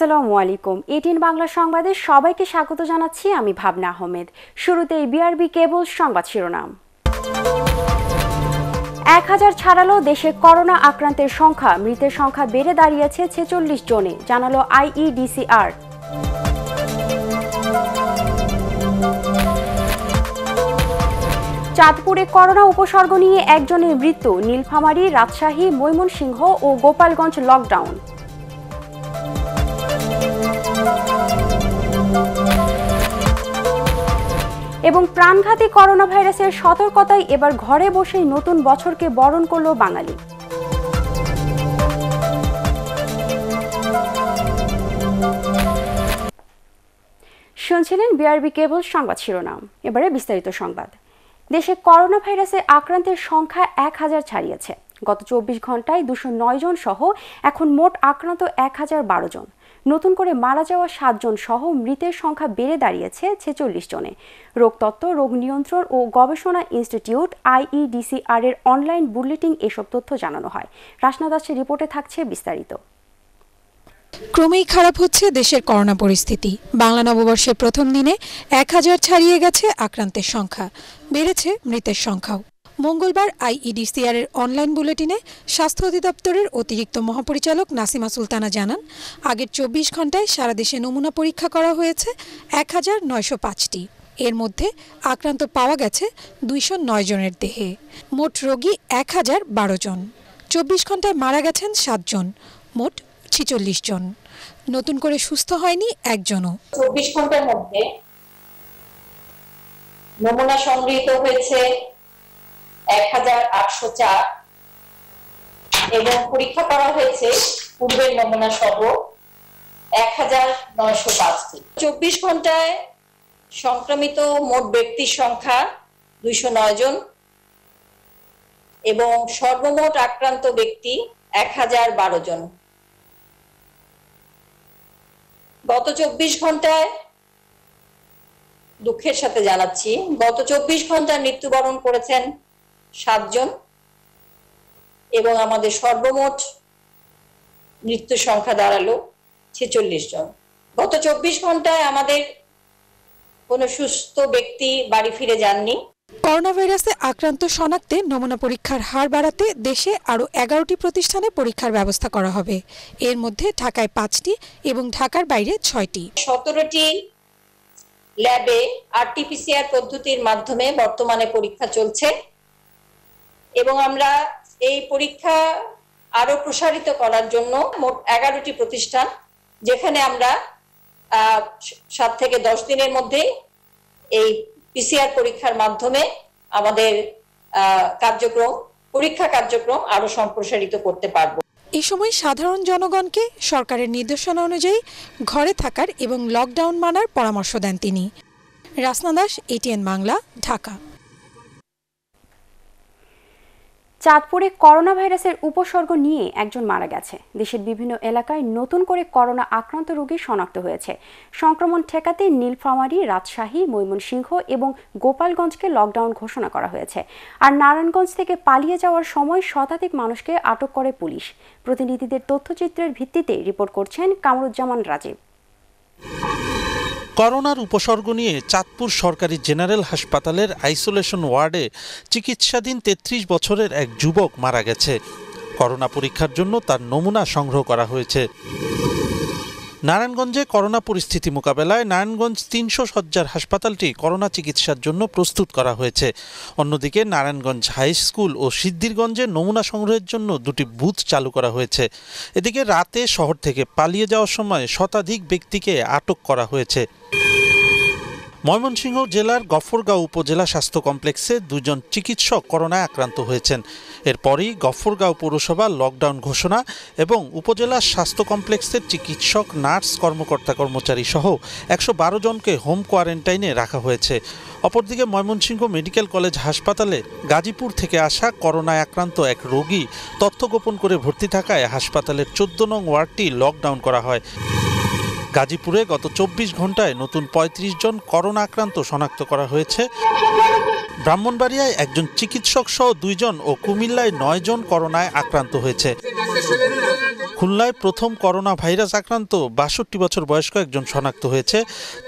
আসসালামু আলাইকুম এটিন বাংলা সংবাদে সবাইকে স্বাগত জানাচ্ছি আমি ভাবনা আহমেদ শুরুতে বিআরবি কেবল সংবাদ শিরোনাম এক হাজার ছাড়ালো দেশে করোনা আক্রান্তের সংখ্যা মৃতের সংখ্যা বেড়ে দাঁড়িয়েছে ছেচল্লিশ জনে জানালো আইইডিসিআর চাঁদপুরে করোনা উপসর্গ নিয়ে একজনের মৃত্যু নীলফামারী রাজশাহী ময়মনসিংহ ও গোপালগঞ্জ লকডাউন এবং প্রাণঘাতী করোনা ভাইরাসের সতর্কতায় এবার ঘরে বসেই নতুন বছরকে বরণ করল বাঙালি শুনছিলেন বিআরবি কেবল সংবাদ শিরোনাম এবারে বিস্তারিত সংবাদ দেশে করোনা ভাইরাসে আক্রান্তের সংখ্যা এক হাজার ছাড়িয়েছে গত চব্বিশ ঘন্টায় দুশো নয় জন সহ এখন মোট আক্রান্ত এক হাজার বারো জন নতুন করে মারা যাওয়া সাতজন সহ মৃতের সংখ্যা বেড়ে দাঁড়িয়েছে ছেচল্লিশ জনে রোগতত্ত্ব রোগ নিয়ন্ত্রণ ও গবেষণা ইনস্টিটিউট আইইডিসিআর এর অনলাইন বুলেটিন এসব তথ্য জানানো হয় রাসনা দাসের রিপোর্টে থাকছে বিস্তারিত ক্রমেই খারাপ হচ্ছে দেশের করোনা পরিস্থিতি বাংলা নববর্ষের প্রথম দিনে এক হাজার ছাড়িয়ে গেছে আক্রান্তের সংখ্যা বেড়েছে মৃতের সংখ্যাও মঙ্গলবার আইইডিসিআরের অনলাইন বুলেটিনে স্বাস্থ্য অধিদপ্তরের অতিরিক্ত মহাপরিচালক নাসিমা সুলতানা জানান আগের চব্বিশ ঘন্টায় সারা দেশে নমুনা পরীক্ষা করা হয়েছে এক হাজার নয়শো পাঁচটি এর মধ্যে আক্রান্ত পাওয়া গেছে দুইশো নয় জনের দেহে মোট রোগী এক হাজার বারো জন চব্বিশ ঘন্টায় মারা গেছেন সাতজন মোট ছিচল্লিশ জন নতুন করে সুস্থ হয়নি একজনও চব্বিশ ঘন্টার মধ্যে নমুনা সংগৃহীত হয়েছে এক হাজার আটশো চার এবং পরীক্ষা করা হয়েছে পূর্বের নমুনা সহ এক হাজার নয়শো পাঁচটি চব্বিশ ঘন্টায় সংক্রমিত মোট ব্যক্তির সংখ্যা দুইশো নয় জন এবং সর্বমোট আক্রান্ত ব্যক্তি এক হাজার বারো জন গত চব্বিশ ঘন্টায় দুঃখের সাথে জানাচ্ছি গত চব্বিশ ঘন্টায় মৃত্যুবরণ করেছেন সাতজন এবং আমাদের সর্বমোট মৃত্যু সংখ্যা দাঁড়ালো ছেচল্লিশ জন গত চব্বিশ ঘন্টায় আমাদের কোনো সুস্থ ব্যক্তি বাড়ি ফিরে যাননি করোনা ভাইরাসে আক্রান্ত শনাক্তে নমুনা পরীক্ষার হার বাড়াতে দেশে আরও এগারোটি প্রতিষ্ঠানে পরীক্ষার ব্যবস্থা করা হবে এর মধ্যে ঢাকায় পাঁচটি এবং ঢাকার বাইরে ছয়টি সতেরোটি ল্যাবে আরটিপিসিআর পদ্ধতির মাধ্যমে বর্তমানে পরীক্ষা চলছে এবং আমরা এই পরীক্ষা আরো প্রসারিত করার জন্য মোট এগারোটি প্রতিষ্ঠান যেখানে আমরা সাত থেকে দশ দিনের মধ্যে এই পিসিআর পরীক্ষার মাধ্যমে আমাদের কার্যক্রম পরীক্ষা কার্যক্রম আরো সম্প্রসারিত করতে পারব এই সময় সাধারণ জনগণকে সরকারের নির্দেশনা অনুযায়ী ঘরে থাকার এবং লকডাউন মানার পরামর্শ দেন তিনি রাসনা দাস এটিএন বাংলা ঢাকা চাঁদপুরে করোনা ভাইরাসের উপসর্গ নিয়ে একজন মারা গেছে দেশের বিভিন্ন এলাকায় নতুন করে করোনা আক্রান্ত রোগী শনাক্ত হয়েছে সংক্রমণ ঠেকাতে নীলফামারী রাজশাহী ময়মনসিংহ এবং গোপালগঞ্জকে লকডাউন ঘোষণা করা হয়েছে আর নারায়ণগঞ্জ থেকে পালিয়ে যাওয়ার সময় শতাধিক মানুষকে আটক করে পুলিশ প্রতিনিধিদের তথ্যচিত্রের ভিত্তিতে রিপোর্ট করছেন কামরুজ্জামান রাজীব করোনার উপসর্গ নিয়ে চাঁদপুর সরকারি জেনারেল হাসপাতালের আইসোলেশন ওয়ার্ডে চিকিৎসাধীন ৩৩ বছরের এক যুবক মারা গেছে করোনা পরীক্ষার জন্য তার নমুনা সংগ্রহ করা হয়েছে নারায়ণগঞ্জে করোনা পরিস্থিতি মোকাবেলায় নারায়ণগঞ্জ তিনশো সজ্জার হাসপাতালটি করোনা চিকিৎসার জন্য প্রস্তুত করা হয়েছে অন্যদিকে নারায়ণগঞ্জ হাই স্কুল ও সিদ্ধিরগঞ্জে নমুনা সংগ্রহের জন্য দুটি বুথ চালু করা হয়েছে এদিকে রাতে শহর থেকে পালিয়ে যাওয়ার সময় শতাধিক ব্যক্তিকে আটক করা হয়েছে ময়মনসিংহ জেলার গফরগাঁও উপজেলা স্বাস্থ্য কমপ্লেক্সে দুজন চিকিৎসক করোনায় আক্রান্ত হয়েছেন এরপরই গফরগাঁও পৌরসভা লকডাউন ঘোষণা এবং উপজেলা স্বাস্থ্য কমপ্লেক্সের চিকিৎসক নার্স কর্মকর্তা কর্মচারী সহ একশো বারো জনকে হোম কোয়ারেন্টাইনে রাখা হয়েছে অপরদিকে ময়মনসিংহ মেডিকেল কলেজ হাসপাতালে গাজীপুর থেকে আসা করোনায় আক্রান্ত এক রোগী তথ্য গোপন করে ভর্তি থাকায় হাসপাতালের চোদ্দ নং ওয়ার্ডটি লকডাউন করা হয় গাজীপুরে গত চব্বিশ ঘন্টায় নতুন ৩৫ জন করোনা আক্রান্ত শনাক্ত করা হয়েছে ব্রাহ্মণবাড়িয়ায় একজন চিকিৎসক সহ দুইজন ও কুমিল্লায় নয় জন করোনায় আক্রান্ত হয়েছে খুলনায় প্রথম করোনা ভাইরাস আক্রান্ত বাষট্টি বছর বয়স্ক একজন শনাক্ত হয়েছে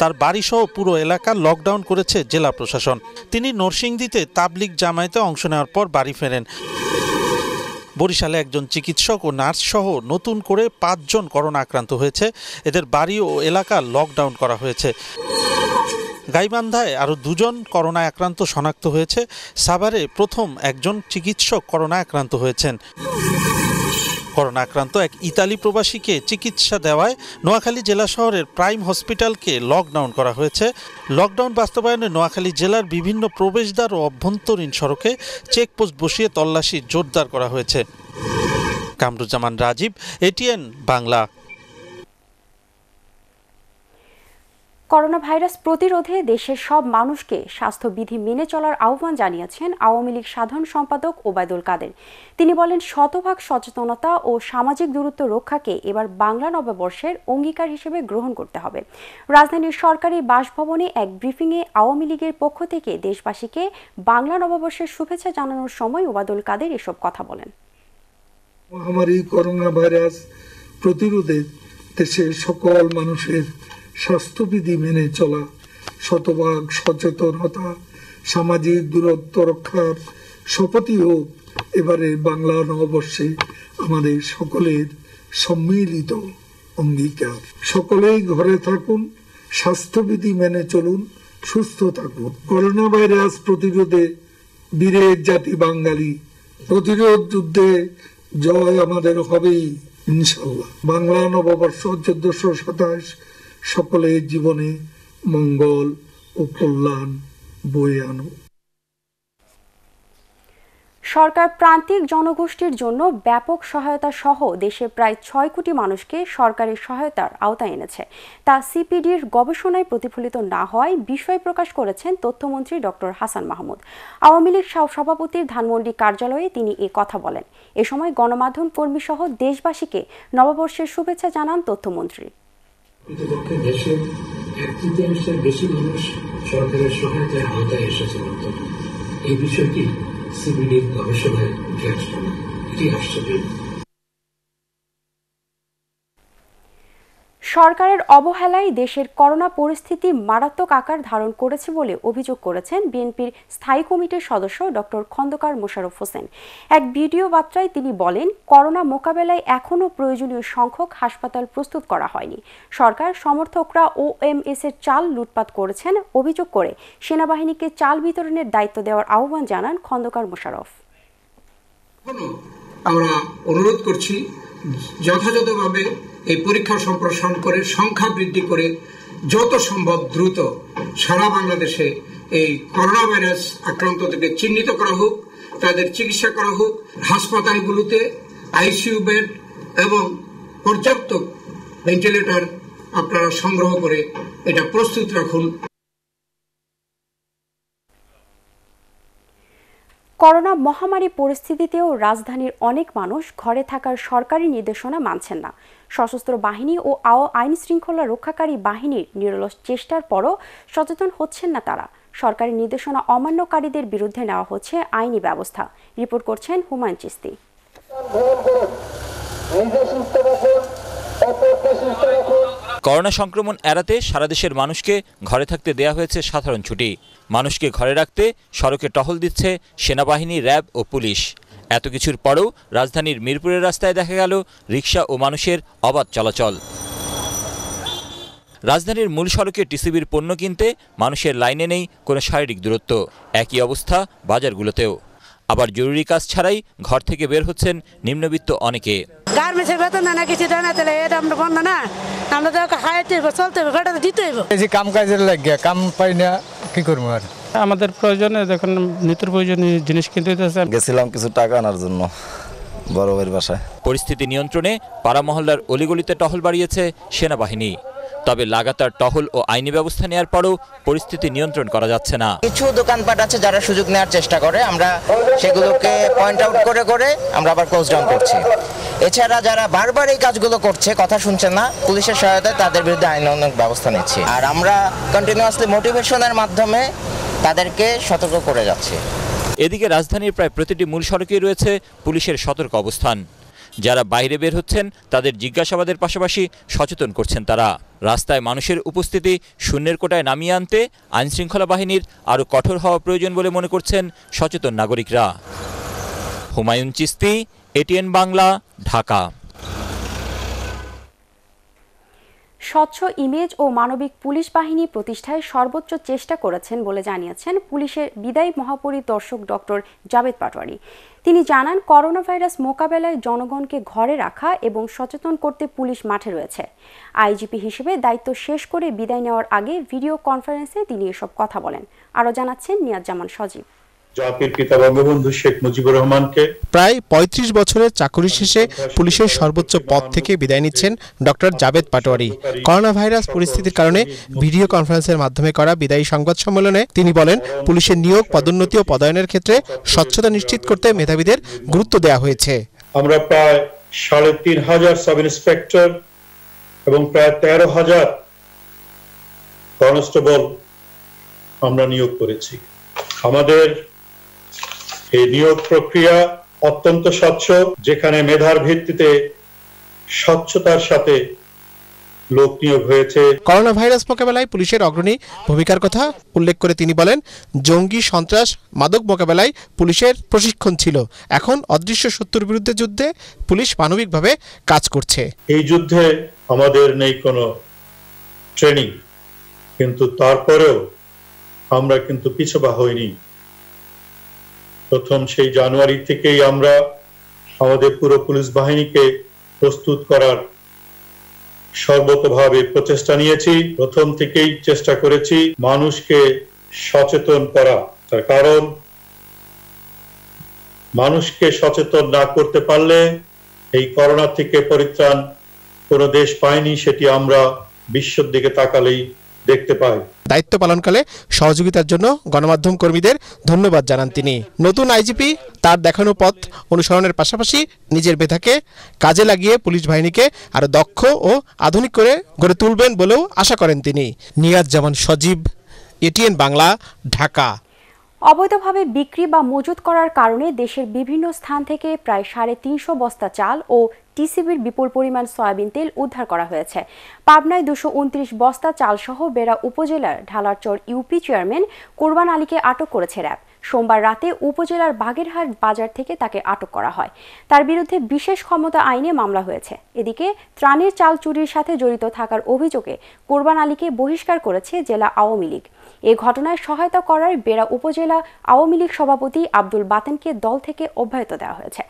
তার বাড়িসহ পুরো এলাকা লকডাউন করেছে জেলা প্রশাসন তিনি নরসিংদীতে তাবলিক জামায়াতে অংশ নেওয়ার পর বাড়ি ফেরেন বরিশালে একজন চিকিৎসক ও নার্স সহ নতুন করে পাঁচজন করোনা আক্রান্ত হয়েছে এদের বাড়ি ও এলাকা লকডাউন করা হয়েছে গাইবান্ধায় আরও দুজন করোনা আক্রান্ত শনাক্ত হয়েছে সাভারে প্রথম একজন চিকিৎসক করোনা আক্রান্ত হয়েছেন করোনা আক্রান্ত এক ইতালি প্রবাসীকে চিকিৎসা দেওয়ায় নোয়াখালী জেলা শহরের প্রাইম হসপিটালকে লকডাউন করা হয়েছে লকডাউন বাস্তবায়নে নোয়াখালী জেলার বিভিন্ন প্রবেশদ্বার ও অভ্যন্তরীণ সড়কে চেকপোস্ট বসিয়ে তল্লাশি জোরদার করা হয়েছে Kamruzzaman Rajib ATN Bangla corona virus প্রতিরোধে দেশের সব মানুষকে স্বাস্থ্যবিধি মেনে চলার আহ্বান জানিয়েছেন আওয়ামী লীগ সাধারণ সম্পাদক ওবায়দুল কাদের তিনি বলেন শতভাগ সচেতনতা ও সামাজিক দূরত্ব রক্ষাকে এবার বাংলা নববর্ষের অঙ্গীকার হিসেবে গ্রহণ করতে হবে রাজধানীর সরকারি বাসভবনে এক ব্রিফিংয়ে আওয়ামী লীগের পক্ষ থেকে দেশবাসীকে বাংলা নববর্ষের শুভেচ্ছা জানানোর সময় ওবায়দুল কাদের এসব কথা বলেন মহামারী করোনা ভাইরাস প্রতিরোধে দেশের সকল মানুষের স্বাস্থ্যবিধি মেনে চলা শতভাগ সচেতনতা সামাজিক দূরত্ব রক্ষার শপথই হোক এবারে বাংলা নববর্ষে আমাদের সকলের সম্মিলিত অঙ্গীকার সকলেই ঘরে থাকুন স্বাস্থ্যবিধি মেনে চলুন সুস্থ থাকুন করোনা ভাইরাস প্রতিরোধে বীরের জাতি বাঙালি প্রতিরোধ যুদ্ধে জয় আমাদের হবেই ইনশাল্লাহ বাংলা নববর্ষ চোদ্দশো সাতাশ সকলের জীবনে মঙ্গল ও কল্যাণ বয়ে আনো সরকার প্রান্তিক জনগোষ্ঠীর জন্য ব্যাপক সহায়তা সহ দেশে প্রায় ছয় কোটি মানুষকে সরকারের সহায়তার আওতায় এনেছে তা সিপিডির গবেষণায় প্রতিফলিত না হয় বিষয় প্রকাশ করেছেন তথ্যমন্ত্রী ডক্টর হাসান মাহমুদ আওয়ামী লীগ সভাপতির ধানমন্ডি কার্যালয়ে তিনি এ কথা বলেন এ সময় গণমাধ্যম সহ দেশবাসীকে নববর্ষের শুভেচ্ছা জানান তথ্যমন্ত্রী প্রকৃতপক্ষে দেশের এক তৃতীয়াংশের বেশি মানুষ সরকারের সহায়তায় আওতায় এসেছে বর্তমানে এই বিষয়টি সিবিডির গবেষণায় উঠে আসবে না এটি আশ্চর্য সরকারের অবহেলায় দেশের করোনা পরিস্থিতি মারাত্মক আকার ধারণ করেছে বলে অভিযোগ করেছেন বিএনপির স্থায়ী কমিটির সদস্য ডক্টর খন্দকার মোশাররফ হোসেন এক ভিডিও বার্তায় তিনি বলেন করোনা মোকাবেলায় এখনও প্রয়োজনীয় সংখ্যক হাসপাতাল প্রস্তুত করা হয়নি সরকার সমর্থকরা এস এর চাল লুটপাত করেছেন অভিযোগ করে সেনাবাহিনীকে চাল বিতরণের দায়িত্ব দেওয়ার আহ্বান জানান খন্দকার মোশারফ আমরা অনুরোধ করছি যথাযথভাবে এই পরীক্ষা সম্প্রসারণ করে সংখ্যা বৃদ্ধি করে যত সম্ভব দ্রুত সারা বাংলাদেশে এই করোনা ভাইরাস আক্রান্তদেরকে চিহ্নিত করা হোক তাদের চিকিৎসা করা হোক হাসপাতালগুলোতে আইসিউ বেড এবং পর্যাপ্ত ভেন্টিলেটর আপনারা সংগ্রহ করে এটা প্রস্তুত রাখুন করোনা মহামারী পরিস্থিতিতেও রাজধানীর অনেক মানুষ ঘরে থাকার সরকারি নির্দেশনা মানছেন না সশস্ত্র বাহিনী ও আও আইন শৃঙ্খলা রক্ষাকারী বাহিনীর নিরলস চেষ্টার পরও সচেতন হচ্ছেন না তারা সরকারি নির্দেশনা অমান্যকারীদের বিরুদ্ধে নেওয়া হচ্ছে আইনি ব্যবস্থা রিপোর্ট করছেন হুমায়ুন চিস্তি করোনা সংক্রমণ এড়াতে সারা দেশের মানুষকে ঘরে থাকতে দেয়া হয়েছে সাধারণ ছুটি মানুষকে ঘরে রাখতে সড়কে টহল দিচ্ছে সেনাবাহিনী র্যাব ও পুলিশ এত কিছুর পরেও রাজধানীর মিরপুরের রাস্তায় দেখা গেল রিক্সা ও মানুষের অবাধ চলাচল রাজধানীর মূল সড়কে টিসিবির পণ্য কিনতে মানুষের লাইনে নেই কোনো শারীরিক দূরত্ব একই অবস্থা বাজারগুলোতেও আবার জরুরি কাজ ছাড়াই ঘর থেকে বের হচ্ছেন নিম্নবিত্ত অনেকে না কিছু তাহলে এটা আমরা না আমরা তো চলতে যে কাম পাই না কি করবো আর আমাদের প্রয়োজনে দেখুন নিত্য প্রয়োজনীয় জিনিস কিনতে গেছিলাম কিছু টাকা আনার জন্য বড় বাসায় পরিস্থিতি নিয়ন্ত্রণে পাড়া মহল্লার অলিগলিতে টহল বাড়িয়েছে সেনাবাহিনী তবে লাগাতার টহল ও আইনি ব্যবস্থা নেওয়ার পরও পরিস্থিতি নিয়ন্ত্রণ করা যাচ্ছে না কিছু দোকানপাট আছে যারা সুযোগ নেওয়ার চেষ্টা করে আমরা সেগুলোকে পয়েন্ট আউট করে করে আমরা আবার ক্লোজ ডাউন করছি এছাড়া যারা বারবার এই কাজগুলো করছে কথা শুনছে না পুলিশের সহায়তায় তাদের বিরুদ্ধে আইন আইনানুক ব্যবস্থা নিচ্ছি আর আমরা কন্টিনিউয়াসলি মোটিভেশনের মাধ্যমে তাদেরকে সতর্ক করে যাচ্ছি এদিকে রাজধানীর প্রায় প্রতিটি মূল সড়কেই রয়েছে পুলিশের সতর্ক অবস্থান যারা বাইরে বের হচ্ছেন তাদের জিজ্ঞাসাবাদের পাশাপাশি সচেতন করছেন তারা রাস্তায় মানুষের উপস্থিতি শূন্যের কোটায় নামিয়ে আনতে আইনশৃঙ্খলা বাহিনীর আরও কঠোর হওয়া প্রয়োজন বলে মনে করছেন সচেতন নাগরিকরা হুমায়ুন চিস্তি এটিএন বাংলা ঢাকা স্বচ্ছ ইমেজ ও মানবিক পুলিশ বাহিনী প্রতিষ্ঠায় সর্বোচ্চ চেষ্টা করেছেন বলে জানিয়েছেন পুলিশের বিদায়ী মহাপরিদর্শক ডক্টর জাবেদ পাটোয়ারি তিনি জানান করোনা ভাইরাস মোকাবেলায় জনগণকে ঘরে রাখা এবং সচেতন করতে পুলিশ মাঠে রয়েছে আইজিপি হিসেবে দায়িত্ব শেষ করে বিদায় নেওয়ার আগে ভিডিও কনফারেন্সে তিনি এসব কথা বলেন আরও জানাচ্ছেন নিয়াজ জামান সজীব প্রায় ৩৫ বছরের চাকরি শেষে পুলিশের সর্বোচ্চ পদ থেকে বিদায় নিচ্ছেন doctor Jabed Patwari corona virus পরিস্থিতির কারণে ভিডিও কনফারেন্সের মাধ্যমে করা বিদায়ী সংবাদ সম্মেলনে তিনি বলেন পুলিশের নিয়োগ পদোন্নতি ও পদায়নের ক্ষেত্রে স্বচ্ছতা নিশ্চিত করতে মেধাবীদের গুরুত্ব দেওয়া হয়েছে আমরা প্রায় সাড়ে তিন হাজার সাব ইন্সপেক্টর এবং প্রায় তেরো হাজার কনস্টেবল আমরা নিয়োগ করেছি আমাদের এই নিয়োগ প্রক্রিয়া অত্যন্ত স্বচ্ছ যেখানে মেধার ভিত্তিতে স্বচ্ছতার সাথে লোক নিয়োগ হয়েছে করোনা ভাইরাস মোকাবেলায় পুলিশের অগ্রণী ভূমিকার কথা উল্লেখ করে তিনি বলেন জঙ্গি সন্ত্রাস মাদক মোকাবেলায় পুলিশের প্রশিক্ষণ ছিল এখন অদৃশ্য শত্রুর বিরুদ্ধে যুদ্ধে পুলিশ মানবিকভাবে কাজ করছে এই যুদ্ধে আমাদের নেই কোনো ট্রেনিং কিন্তু তারপরেও আমরা কিন্তু পিছপা হইনি প্রথম সেই জানুয়ারি থেকেই আমরা আমাদের পুরো পুলিশ বাহিনীকে প্রস্তুত করার সর্বতভাবে প্রচেষ্টা নিয়েছি প্রথম থেকেই চেষ্টা করেছি মানুষকে সচেতন করা তার কারণ মানুষকে সচেতন না করতে পারলে এই করোনা থেকে পরিত্রাণ কোনো দেশ পায়নি সেটি আমরা বিশ্বের দিকে তাকালেই দেখতে পাই দায়িত্ব পালনকালে সহযোগিতার জন্য গণমাধ্যম কর্মীদের ধন্যবাদ জানান তিনি নতুন আইজিপি তার দেখানো পথ অনুসরণের পাশাপাশি নিজের বেথাকে কাজে লাগিয়ে পুলিশ বাহিনীকে আরও দক্ষ ও আধুনিক করে গড়ে তুলবেন বলেও আশা করেন তিনি নিয়াজ জামান সজীব এটিএন বাংলা ঢাকা অবৈধভাবে বিক্রি বা মজুত করার কারণে দেশের বিভিন্ন স্থান থেকে প্রায় সাড়ে তিনশো বস্তা চাল ও টিসিবির বিপুল পরিমাণ সয়াবিন তেল উদ্ধার করা হয়েছে পাবনায় দুশো উনত্রিশ বস্তা চালসহ বেড়া উপজেলার ঢালারচর ইউপি চেয়ারম্যান কোরবান আলীকে আটক করেছে র্যাব সোমবার রাতে উপজেলার বাগেরহাট বাজার থেকে তাকে আটক করা হয় তার বিরুদ্ধে বিশেষ ক্ষমতা আইনে মামলা হয়েছে এদিকে ত্রাণের চাল চুরির সাথে জড়িত থাকার অভিযোগে কোরবান আলীকে বহিষ্কার করেছে জেলা আওয়ামী লীগ এ ঘটনায় সহায়তা করার বেড়া উপজেলা আওয়ামী লীগ সভাপতি আব্দুল বাতেনকে দল থেকে অব্যাহত দেওয়া হয়েছে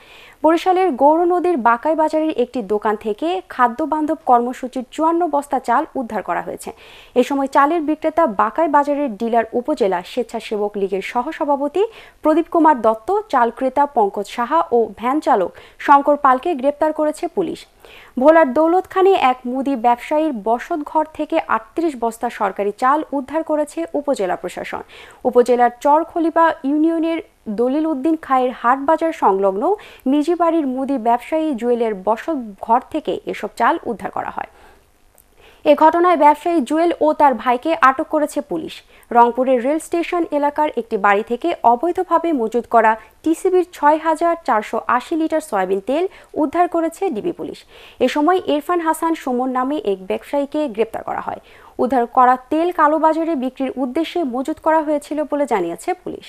বরিশালের গৌর নদীর বাকাই বাজারের একটি দোকান থেকে খাদ্য বান্ধব কর্মসূচির চুয়ান্ন বস্তা চাল উদ্ধার করা হয়েছে এ সময় চালের বিক্রেতা বাকাই বাজারের ডিলার উপজেলা স্বেচ্ছাসেবক লীগের সহসভাপতি প্রদীপ কুমার দত্ত চাল ক্রেতা পঙ্কজ সাহা ও ভ্যান চালক শঙ্কর পালকে গ্রেপ্তার করেছে পুলিশ ভোলার দৌলতখানে এক মুদি ব্যবসায়ীর বসত ঘর থেকে আটত্রিশ বস্তা সরকারি চাল উদ্ধার করেছে উপজেলা প্রশাসন উপজেলার চরখলিপা ইউনিয়নের দলিল উদ্দিন খায়ের হাট বাজার সংলগ্ন মিজিবাড়ির মুদি ব্যবসায়ী জুয়েলের বসত ঘর থেকে এসব চাল উদ্ধার করা হয় এ ঘটনায় ব্যবসায়ী জুয়েল ও তার ভাইকে আটক করেছে পুলিশ রংপুরের রেল স্টেশন এলাকার একটি বাড়ি থেকে অবৈধভাবে মজুত করা টিসিবির ছয় হাজার চারশো আশি লিটার সয়াবিন তেল উদ্ধার করেছে ডিবি পুলিশ এ সময় ইরফান হাসান সুমন নামে এক ব্যবসায়ীকে গ্রেপ্তার করা হয় উদ্ধার করা তেল কালোবাজারে বিক্রির উদ্দেশ্যে মজুত করা হয়েছিল বলে জানিয়েছে পুলিশ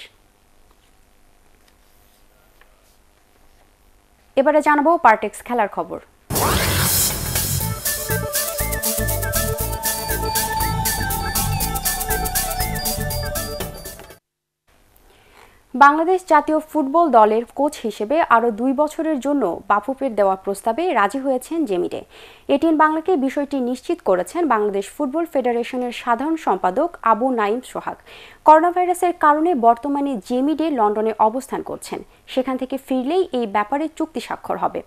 এবারে জানাবো পার্টেক্স খেলার খবর বাংলাদেশ জাতীয় ফুটবল দলের কোচ হিসেবে আরও দুই বছরের জন্য বাফুফের দেওয়া প্রস্তাবে রাজি হয়েছেন জেমিরে এটিএন বাংলাকে বিষয়টি নিশ্চিত করেছেন বাংলাদেশ ফুটবল ফেডারেশনের সাধারণ সম্পাদক আবু নাইম সোহাগ করোনাভাইরাসের কারণে বর্তমানে জেমিডে লন্ডনে অবস্থান করছেন সেখান থেকে ফিরলেই এই ব্যাপারে চুক্তি স্বাক্ষর হবে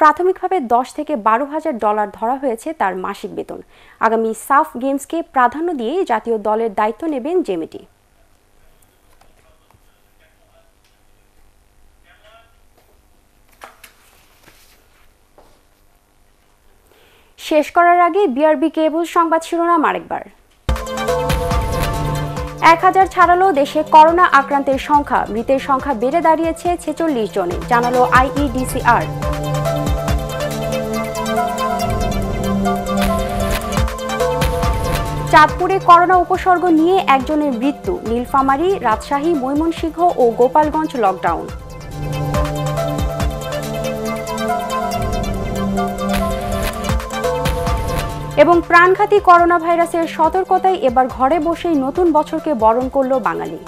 প্রাথমিকভাবে দশ থেকে বারো হাজার ডলার ধরা হয়েছে তার মাসিক বেতন আগামী সাফ গেমসকে প্রাধান্য দিয়ে জাতীয় দলের দায়িত্ব নেবেন জেমিটি শেষ করার আগে বিআরবি কেবল সংবাদ শিরোনাম আরেকবার এক হাজার ছাড়ালো দেশে করোনা আক্রান্তের সংখ্যা মৃতের সংখ্যা বেড়ে দাঁড়িয়েছে ছেচল্লিশ জনে জানালো আইইডিসিআর e চাঁদপুরে করোনা উপসর্গ নিয়ে একজনের মৃত্যু নীলফামারী রাজশাহী ময়মনসিংহ ও গোপালগঞ্জ লকডাউন এবং প্রাণঘাতী করোনা ভাইরাসের সতর্কতায় এবার ঘরে বসেই নতুন বছরকে বরণ করল বাঙালি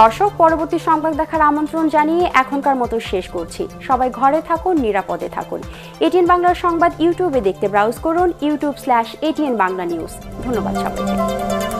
দর্শক পরবর্তী সংবাদ দেখার আমন্ত্রণ জানিয়ে এখনকার মতো শেষ করছি সবাই ঘরে থাকুন নিরাপদে থাকুন এটিএন বাংলার সংবাদ ইউটিউবে দেখতে ব্রাউজ করুন YouTube slash ATN Bangla news ধন্যবাদ সবাইকে